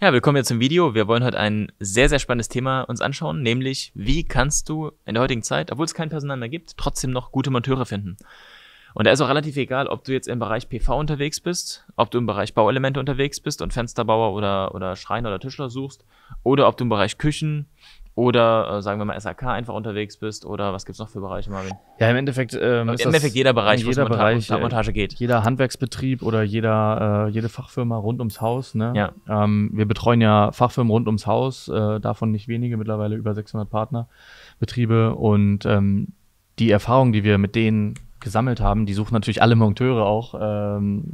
Ja, willkommen jetzt im Video. Wir wollen heute ein sehr, sehr spannendes Thema uns anschauen, nämlich wie kannst du in der heutigen Zeit, obwohl es kein Personal mehr gibt, trotzdem noch gute Monteure finden. Und da ist auch relativ egal, ob du jetzt im Bereich PV unterwegs bist, ob du im Bereich Bauelemente unterwegs bist und Fensterbauer oder, oder Schreiner oder Tischler suchst, oder ob du im Bereich Küchen, oder äh, sagen wir mal SAK einfach unterwegs bist oder was gibt es noch für Bereiche, Marvin? Ja, im Endeffekt ähm, ist Im Endeffekt jeder Bereich, jeder wo Bereich, äh, Montage geht. Jeder Handwerksbetrieb oder jeder, äh, jede Fachfirma rund ums Haus. Ne? Ja. Ähm, wir betreuen ja Fachfirmen rund ums Haus, äh, davon nicht wenige, mittlerweile über 600 Partnerbetriebe und ähm, die Erfahrung, die wir mit denen gesammelt haben. Die suchen natürlich alle Monteure auch, ähm,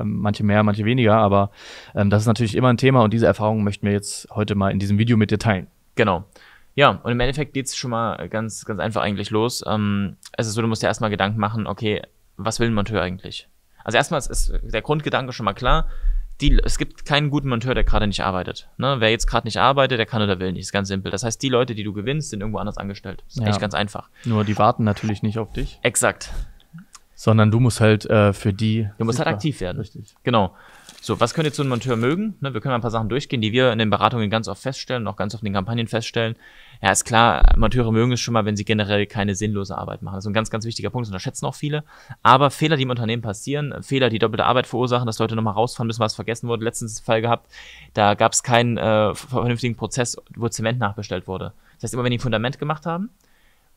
ähm, manche mehr, manche weniger, aber ähm, das ist natürlich immer ein Thema und diese Erfahrung möchten wir jetzt heute mal in diesem Video mit dir teilen. Genau. Ja, und im Endeffekt geht's schon mal äh, ganz, ganz einfach eigentlich los. Ähm, es ist so, du musst dir erstmal Gedanken machen, okay, was will ein Monteur eigentlich? Also erstmal ist der Grundgedanke schon mal klar. Die, es gibt keinen guten Monteur, der gerade nicht arbeitet. Ne? Wer jetzt gerade nicht arbeitet, der kann oder will nicht. Ist ganz simpel. Das heißt, die Leute, die du gewinnst, sind irgendwo anders angestellt. Ist ja. eigentlich ganz einfach. Nur die warten natürlich nicht auf dich. Exakt. Sondern du musst halt äh, für die. Du musst halt aktiv werden. Richtig. Genau. So, was könnt ihr zu einem Monteur mögen? Ne, wir können mal ein paar Sachen durchgehen, die wir in den Beratungen ganz oft feststellen, auch ganz oft in den Kampagnen feststellen. Ja, ist klar, Monteure mögen es schon mal, wenn sie generell keine sinnlose Arbeit machen. Das ist ein ganz, ganz wichtiger Punkt, das unterschätzen auch viele. Aber Fehler, die im Unternehmen passieren, Fehler, die doppelte Arbeit verursachen, dass Leute nochmal rausfahren müssen, was vergessen wurde. Letztens einen Fall gehabt, da gab es keinen äh, vernünftigen Prozess, wo Zement nachbestellt wurde. Das heißt, immer wenn die ein Fundament gemacht haben,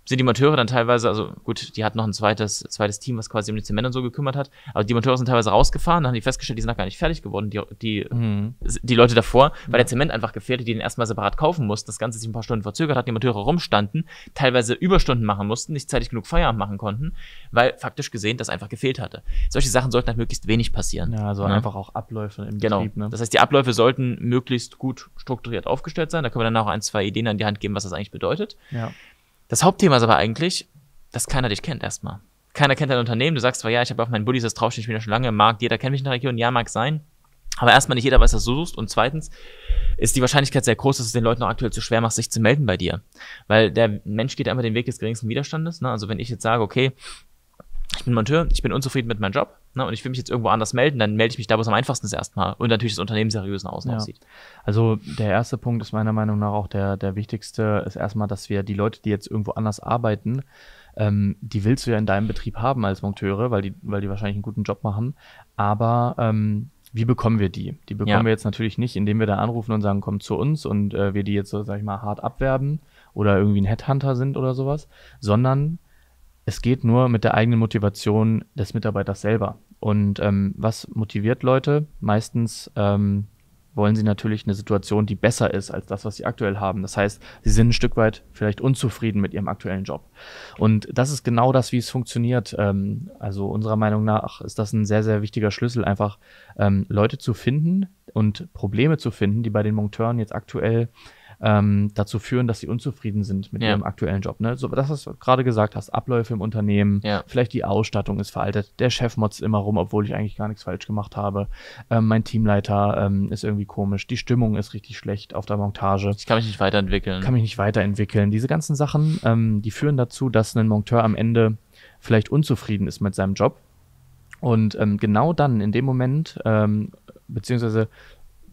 sind die Monteure dann teilweise, also gut, die hatten noch ein zweites, zweites Team, was quasi um die Zement so gekümmert hat, aber die Monteure sind teilweise rausgefahren, dann haben die festgestellt, die sind noch gar nicht fertig geworden, die, die, mhm. die Leute davor, weil ja. der Zement einfach gefehlt die den erstmal separat kaufen mussten, das Ganze sich ein paar Stunden verzögert hat, die Monteure rumstanden, teilweise Überstunden machen mussten, nicht zeitig genug Feierabend machen konnten, weil faktisch gesehen das einfach gefehlt hatte. Solche Sachen sollten halt möglichst wenig passieren. Ja, also ja. Ne? einfach auch Abläufe im genau. Betrieb. Ne? Das heißt, die Abläufe sollten möglichst gut strukturiert aufgestellt sein, da können wir dann auch ein, zwei Ideen an die Hand geben, was das eigentlich bedeutet. Ja. Das Hauptthema ist aber eigentlich, dass keiner dich kennt erstmal. Keiner kennt dein Unternehmen. Du sagst zwar, ja, ich habe auf meinen Buddies das draufstehen, ich bin ja schon lange im Markt, jeder kennt mich in der Region, ja, mag sein. Aber erstmal nicht jeder weiß, dass du suchst. Und zweitens ist die Wahrscheinlichkeit sehr groß, dass es den Leuten auch aktuell zu schwer macht, sich zu melden bei dir. Weil der Mensch geht ja immer den Weg des geringsten Widerstandes. Ne? Also wenn ich jetzt sage, okay, ich bin Monteur, ich bin unzufrieden mit meinem Job ne, und ich will mich jetzt irgendwo anders melden, dann melde ich mich da, wo es am einfachsten ist erstmal und natürlich das Unternehmen seriös außen ja. aussieht. Also der erste Punkt ist meiner Meinung nach auch der, der wichtigste, ist erstmal, dass wir die Leute, die jetzt irgendwo anders arbeiten, ähm, die willst du ja in deinem Betrieb haben als Monteure, weil die, weil die wahrscheinlich einen guten Job machen, aber ähm, wie bekommen wir die? Die bekommen ja. wir jetzt natürlich nicht, indem wir da anrufen und sagen, komm zu uns und äh, wir die jetzt so, sag ich mal, hart abwerben oder irgendwie ein Headhunter sind oder sowas, sondern es geht nur mit der eigenen Motivation des Mitarbeiters selber. Und ähm, was motiviert Leute? Meistens ähm, wollen sie natürlich eine Situation, die besser ist als das, was sie aktuell haben. Das heißt, sie sind ein Stück weit vielleicht unzufrieden mit ihrem aktuellen Job. Und das ist genau das, wie es funktioniert. Ähm, also unserer Meinung nach ist das ein sehr, sehr wichtiger Schlüssel, einfach ähm, Leute zu finden und Probleme zu finden, die bei den Monteuren jetzt aktuell ähm, dazu führen, dass sie unzufrieden sind mit ja. ihrem aktuellen Job. Ne? So, das, was du gerade gesagt hast, Abläufe im Unternehmen, ja. vielleicht die Ausstattung ist veraltet, der Chef motzt immer rum, obwohl ich eigentlich gar nichts falsch gemacht habe. Ähm, mein Teamleiter ähm, ist irgendwie komisch, die Stimmung ist richtig schlecht auf der Montage. Ich kann mich nicht weiterentwickeln. Kann mich nicht weiterentwickeln. Diese ganzen Sachen, ähm, die führen dazu, dass ein Monteur am Ende vielleicht unzufrieden ist mit seinem Job. Und ähm, genau dann, in dem Moment, ähm, beziehungsweise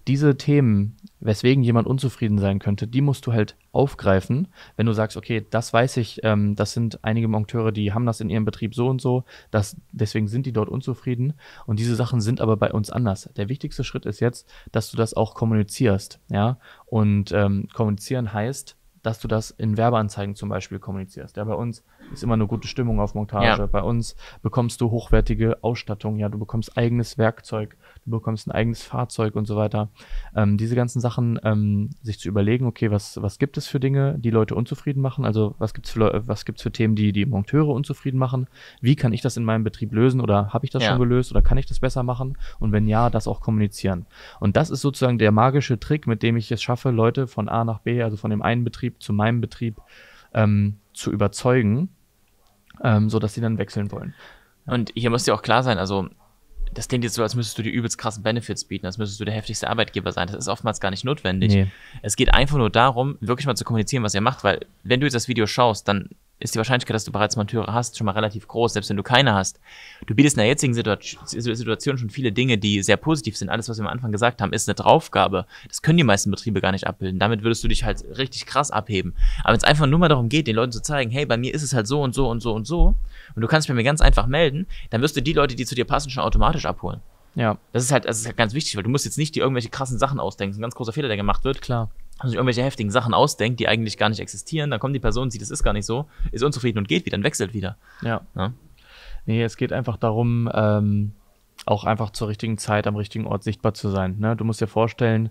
diese Themen, weswegen jemand unzufrieden sein könnte, die musst du halt aufgreifen, wenn du sagst, okay, das weiß ich, ähm, das sind einige Monteure, die haben das in ihrem Betrieb so und so, das, deswegen sind die dort unzufrieden und diese Sachen sind aber bei uns anders. Der wichtigste Schritt ist jetzt, dass du das auch kommunizierst, ja, und ähm, kommunizieren heißt, dass du das in Werbeanzeigen zum Beispiel kommunizierst. Ja, bei uns ist immer eine gute Stimmung auf Montage. Ja. Bei uns bekommst du hochwertige Ausstattung, ja, du bekommst eigenes Werkzeug, du bekommst ein eigenes Fahrzeug und so weiter. Ähm, diese ganzen Sachen, ähm, sich zu überlegen, okay, was, was gibt es für Dinge, die Leute unzufrieden machen? Also was gibt's für äh, was gibt's für Themen, die die Monteure unzufrieden machen? Wie kann ich das in meinem Betrieb lösen oder habe ich das ja. schon gelöst oder kann ich das besser machen? Und wenn ja, das auch kommunizieren. Und das ist sozusagen der magische Trick, mit dem ich es schaffe, Leute von A nach B, also von dem einen Betrieb zu meinem Betrieb ähm, zu überzeugen, ähm, so dass sie dann wechseln wollen. Und hier muss dir auch klar sein, also das klingt jetzt so, als müsstest du die übelst krassen Benefits bieten, als müsstest du der heftigste Arbeitgeber sein. Das ist oftmals gar nicht notwendig. Nee. Es geht einfach nur darum, wirklich mal zu kommunizieren, was ihr macht, weil wenn du jetzt das Video schaust, dann ist die Wahrscheinlichkeit, dass du bereits Monteure hast, schon mal relativ groß, selbst wenn du keine hast. Du bietest in der jetzigen Situation schon viele Dinge, die sehr positiv sind. Alles, was wir am Anfang gesagt haben, ist eine Draufgabe. Das können die meisten Betriebe gar nicht abbilden. Damit würdest du dich halt richtig krass abheben. Aber wenn es einfach nur mal darum geht, den Leuten zu zeigen, hey, bei mir ist es halt so und so und so und so, und du kannst bei mir ganz einfach melden, dann wirst du die Leute, die zu dir passen, schon automatisch abholen. Ja. Das ist halt, das ist halt ganz wichtig, weil du musst jetzt nicht dir irgendwelche krassen Sachen ausdenken. Das ist ein ganz großer Fehler, der gemacht wird. Klar sich irgendwelche heftigen Sachen ausdenkt, die eigentlich gar nicht existieren, dann kommt die Person, sieht, es ist gar nicht so, ist unzufrieden und geht wieder und wechselt wieder. Ja. ja? Nee, es geht einfach darum, ähm, auch einfach zur richtigen Zeit am richtigen Ort sichtbar zu sein. Ne? Du musst dir vorstellen,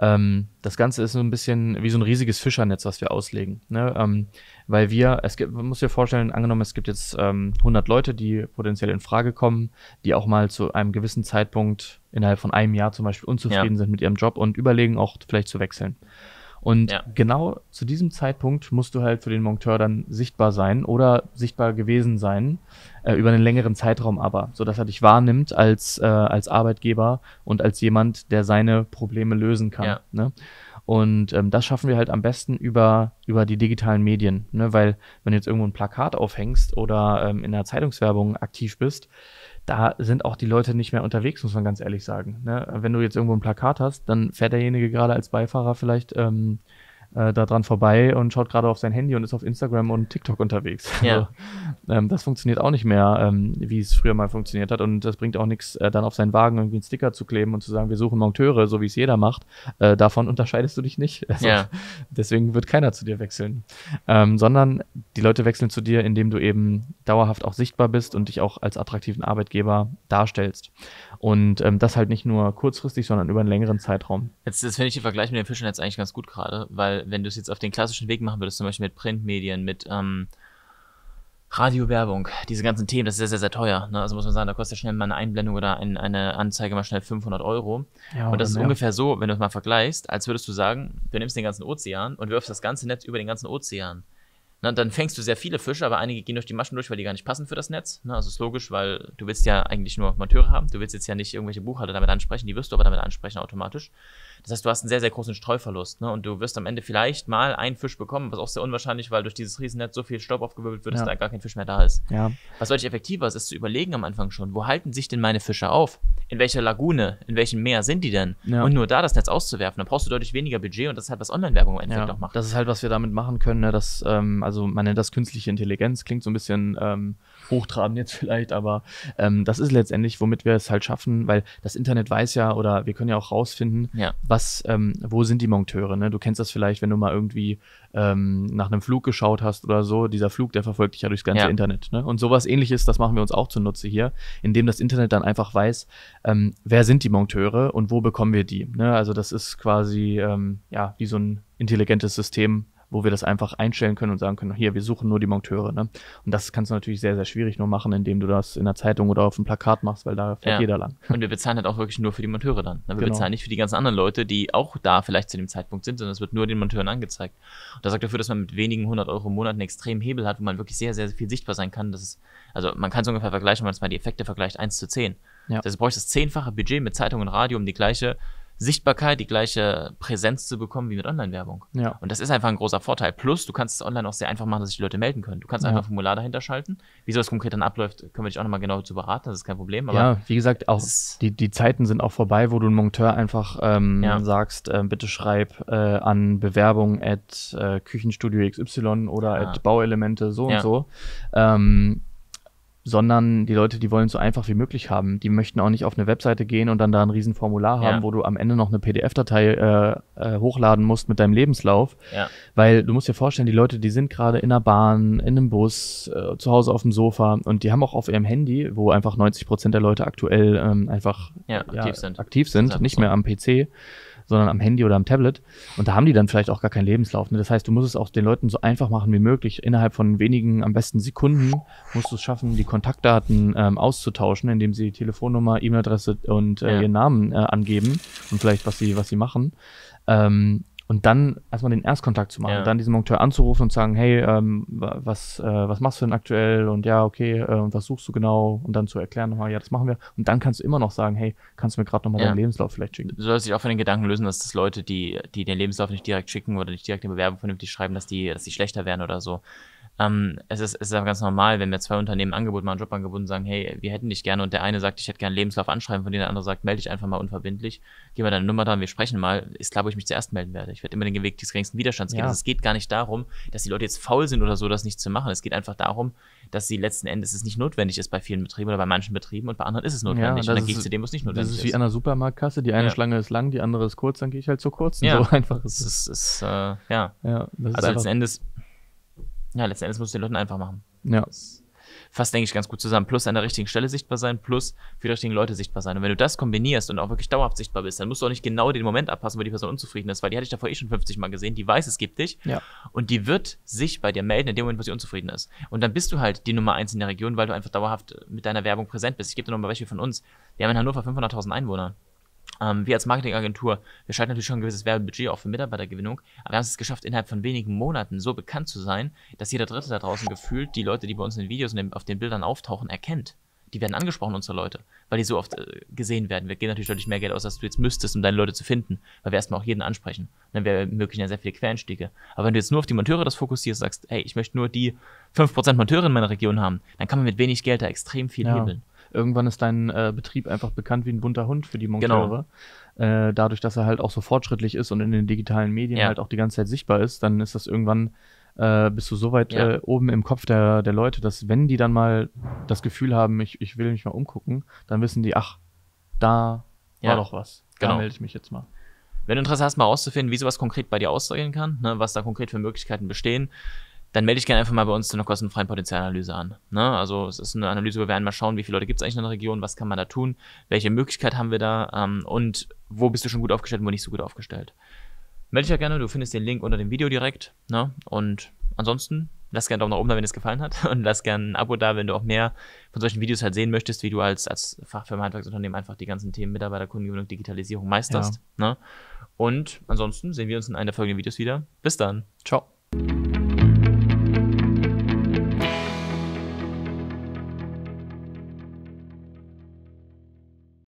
ähm, das Ganze ist so ein bisschen wie so ein riesiges Fischernetz, was wir auslegen. Ne? Ähm, weil wir, es gibt, man muss dir vorstellen, angenommen, es gibt jetzt ähm, 100 Leute, die potenziell in Frage kommen, die auch mal zu einem gewissen Zeitpunkt innerhalb von einem Jahr zum Beispiel unzufrieden ja. sind mit ihrem Job und überlegen auch vielleicht zu wechseln. Und ja. genau zu diesem Zeitpunkt musst du halt für den Monteur dann sichtbar sein oder sichtbar gewesen sein, äh, über einen längeren Zeitraum aber, sodass er dich wahrnimmt als, äh, als Arbeitgeber und als jemand, der seine Probleme lösen kann. Ja. Ne? Und ähm, das schaffen wir halt am besten über, über die digitalen Medien. Ne? Weil wenn du jetzt irgendwo ein Plakat aufhängst oder ähm, in der Zeitungswerbung aktiv bist, da sind auch die Leute nicht mehr unterwegs, muss man ganz ehrlich sagen. Ne? Wenn du jetzt irgendwo ein Plakat hast, dann fährt derjenige gerade als Beifahrer vielleicht ähm, äh, da dran vorbei und schaut gerade auf sein Handy und ist auf Instagram und TikTok unterwegs. Ja. Also, ähm, das funktioniert auch nicht mehr, ähm, wie es früher mal funktioniert hat. Und das bringt auch nichts, äh, dann auf seinen Wagen irgendwie einen Sticker zu kleben und zu sagen, wir suchen Monteure, so wie es jeder macht. Äh, davon unterscheidest du dich nicht. Also, ja. Deswegen wird keiner zu dir wechseln. Ähm, sondern die Leute wechseln zu dir, indem du eben dauerhaft auch sichtbar bist und dich auch als attraktiven Arbeitgeber darstellst. Und ähm, das halt nicht nur kurzfristig, sondern über einen längeren Zeitraum. Jetzt, das finde ich den Vergleich mit dem Fischernetz eigentlich ganz gut gerade, weil wenn du es jetzt auf den klassischen Weg machen würdest, zum Beispiel mit Printmedien, mit ähm, Radiowerbung, diese ganzen Themen, das ist ja sehr, sehr teuer. Ne? Also muss man sagen, da kostet ja schnell mal eine Einblendung oder ein, eine Anzeige mal schnell 500 Euro. Ja, und das ist mehr. ungefähr so, wenn du es mal vergleichst, als würdest du sagen, du nimmst den ganzen Ozean und wirfst das ganze Netz über den ganzen Ozean. Na, dann fängst du sehr viele Fische, aber einige gehen durch die Maschen durch, weil die gar nicht passen für das Netz. Na, also ist logisch, weil du willst ja eigentlich nur Monteure haben. Du willst jetzt ja nicht irgendwelche Buchhalter damit ansprechen, die wirst du aber damit ansprechen automatisch. Das heißt, du hast einen sehr, sehr großen Streuverlust. Ne? Und du wirst am Ende vielleicht mal einen Fisch bekommen, was auch sehr unwahrscheinlich, weil durch dieses Riesennetz so viel Staub aufgewirbelt wird, dass da gar kein Fisch mehr da ist. Ja. Was deutlich effektiver ist, ist zu überlegen am Anfang schon, wo halten sich denn meine Fische auf? In welcher Lagune, in welchem Meer sind die denn? Ja. Und nur da das Netz auszuwerfen, dann brauchst du deutlich weniger Budget und das ist halt, was Online-Werbung im Endeffekt auch macht. Das ist halt, was wir damit machen können, ne? dass, ähm, also also man nennt das künstliche Intelligenz, klingt so ein bisschen ähm, hochtrabend jetzt vielleicht, aber ähm, das ist letztendlich, womit wir es halt schaffen, weil das Internet weiß ja oder wir können ja auch rausfinden, ja. was, ähm, wo sind die Monteure, ne? Du kennst das vielleicht, wenn du mal irgendwie ähm, nach einem Flug geschaut hast oder so, dieser Flug, der verfolgt dich ja durchs ganze ja. Internet, ne? Und sowas ähnliches, das machen wir uns auch zunutze hier, indem das Internet dann einfach weiß, ähm, wer sind die Monteure und wo bekommen wir die, ne? Also das ist quasi, ähm, ja, wie so ein intelligentes System, wo wir das einfach einstellen können und sagen können, hier, wir suchen nur die Monteure. Ne? Und das kannst du natürlich sehr, sehr schwierig nur machen, indem du das in der Zeitung oder auf dem Plakat machst, weil da fährt ja. jeder lang. Und wir bezahlen halt auch wirklich nur für die Monteure dann. Ne, wir genau. bezahlen nicht für die ganzen anderen Leute, die auch da vielleicht zu dem Zeitpunkt sind, sondern es wird nur den Monteuren angezeigt. Und das sorgt dafür, dass man mit wenigen 100 Euro im Monat einen extremen Hebel hat, wo man wirklich sehr, sehr viel sichtbar sein kann. Das ist, also man kann es ungefähr vergleichen, wenn man jetzt mal die Effekte vergleicht, 1 zu 10. Ja. Das heißt, du brauchst das zehnfache Budget mit Zeitung und Radio, um die gleiche Sichtbarkeit, die gleiche Präsenz zu bekommen wie mit Online-Werbung. Ja. Und das ist einfach ein großer Vorteil. Plus, du kannst es online auch sehr einfach machen, dass sich die Leute melden können. Du kannst ja. einfach ein Formular dahinter schalten. Wie sowas konkret dann abläuft, können wir dich auch nochmal genau zu beraten, das ist kein Problem. Aber ja, wie gesagt, auch die, die Zeiten sind auch vorbei, wo du einen Monteur einfach ähm, ja. sagst, äh, bitte schreib äh, an Bewerbung at äh, Küchenstudio XY oder ah. at Bauelemente so und so. Ähm, sondern die Leute, die wollen es so einfach wie möglich haben. Die möchten auch nicht auf eine Webseite gehen und dann da ein Riesenformular haben, ja. wo du am Ende noch eine PDF-Datei äh, äh, hochladen musst mit deinem Lebenslauf. Ja. Weil du musst dir vorstellen, die Leute, die sind gerade in der Bahn, in einem Bus, äh, zu Hause auf dem Sofa und die haben auch auf ihrem Handy, wo einfach 90 Prozent der Leute aktuell ähm, einfach ja, aktiv sind, aktiv sind nicht mehr am PC sondern am Handy oder am Tablet. Und da haben die dann vielleicht auch gar keinen Lebenslauf. Ne? Das heißt, du musst es auch den Leuten so einfach machen wie möglich. Innerhalb von wenigen, am besten Sekunden, musst du es schaffen, die Kontaktdaten ähm, auszutauschen, indem sie Telefonnummer, E-Mail-Adresse und äh, ja. ihren Namen äh, angeben und vielleicht, was sie, was sie machen. Ähm, und dann erstmal den Erstkontakt zu machen, ja. dann diesen Monteur anzurufen und sagen, hey, ähm, was, äh, was machst du denn aktuell? Und ja, okay, äh, und was suchst du genau? Und dann zu erklären nochmal, ja, das machen wir. Und dann kannst du immer noch sagen, hey, kannst du mir gerade nochmal ja. deinen Lebenslauf vielleicht schicken? Du sollst dich auch von den Gedanken lösen, dass das Leute, die, die den Lebenslauf nicht direkt schicken oder nicht direkt eine Bewerbung vernünftig schreiben, dass die, dass die schlechter werden oder so. Ähm, es, ist, es ist aber ganz normal, wenn mir zwei Unternehmen ein Angebot machen, ein Jobangebot und sagen, hey, wir hätten dich gerne und der eine sagt, ich hätte gerne einen Lebenslauf anschreiben, von dem der andere sagt, melde dich einfach mal unverbindlich, gib mir deine Nummer dann, wir sprechen mal, ist klar, wo ich mich zuerst melden werde. Ich werde immer den Weg des geringsten Widerstands gehen. Also es geht gar nicht darum, dass die Leute jetzt faul sind oder so, das nicht zu machen. Es geht einfach darum, dass sie letzten Endes es nicht notwendig ist bei vielen Betrieben oder bei manchen Betrieben und bei anderen ist es notwendig. Ja, und dann gehe ich zu dem, was nicht notwendig ist. Das ist wie an der Supermarktkasse, die eine ja. Schlange ist lang, die andere ist kurz, dann gehe ich halt zu kurz. Ja. so einfach ist Ist, äh, ja. ja also letzten Endes ja, letzten Endes musst du den Leuten einfach machen. Ja. Das fasst, denke ich, ganz gut zusammen. Plus an der richtigen Stelle sichtbar sein, plus für die richtigen Leute sichtbar sein. Und wenn du das kombinierst und auch wirklich dauerhaft sichtbar bist, dann musst du auch nicht genau den Moment abpassen, wo die Person unzufrieden ist, weil die hatte ich davor eh schon 50 Mal gesehen, die weiß, es gibt dich. Ja. Und die wird sich bei dir melden in dem Moment, wo sie unzufrieden ist. Und dann bist du halt die Nummer eins in der Region, weil du einfach dauerhaft mit deiner Werbung präsent bist. Ich gebe dir nochmal welche von uns. Wir haben in Hannover 500.000 Einwohner. Ähm, wir als Marketingagentur, wir schalten natürlich schon ein gewisses Werbebudget auch für Mitarbeitergewinnung, aber wir haben es geschafft, innerhalb von wenigen Monaten so bekannt zu sein, dass jeder Dritte da draußen gefühlt die Leute, die bei uns in den Videos und auf den Bildern auftauchen, erkennt. Die werden angesprochen, unsere Leute, weil die so oft äh, gesehen werden. Wir gehen natürlich deutlich mehr Geld aus, als du jetzt müsstest, um deine Leute zu finden, weil wir erstmal auch jeden ansprechen. Dann ne, wäre ermöglichen ja sehr viele Quereinstiege. Aber wenn du jetzt nur auf die Monteure das fokussierst, sagst, hey, ich möchte nur die 5% Monteure in meiner Region haben, dann kann man mit wenig Geld da extrem viel ja. hebeln irgendwann ist dein äh, Betrieb einfach bekannt wie ein bunter Hund für die genau. Monteure. Genau. Äh, dadurch, dass er halt auch so fortschrittlich ist und in den digitalen Medien ja. halt auch die ganze Zeit sichtbar ist, dann ist das irgendwann äh, bist du so weit ja. äh, oben im Kopf der, der Leute, dass wenn die dann mal das Gefühl haben, ich, ich will mich mal umgucken, dann wissen die, ach, da ja. war doch was. Genau. Da melde ich mich jetzt mal. Wenn du Interesse hast, mal rauszufinden, wie sowas konkret bei dir aussehen kann, ne, was da konkret für Möglichkeiten bestehen, dann melde ich gerne einfach mal bei uns zu einer kostenfreien Potenzialanalyse an. Ne? Also es ist eine Analyse, wir werden mal schauen, wie viele Leute gibt es eigentlich in der Region, was kann man da tun, welche Möglichkeit haben wir da ähm, und wo bist du schon gut aufgestellt und wo nicht so gut aufgestellt. Melde dich ja gerne, du findest den Link unter dem Video direkt. Ne? Und ansonsten, lass gerne einen Daumen nach oben da, wenn es gefallen hat und lass gerne ein Abo da, wenn du auch mehr von solchen Videos halt sehen möchtest, wie du als, als Fachfirma, Handwerksunternehmen einfach die ganzen Themen Mitarbeiter, Kundengewinnung, Digitalisierung meisterst. Ja. Ne? Und ansonsten sehen wir uns in einer der folgenden Videos wieder. Bis dann. Ciao.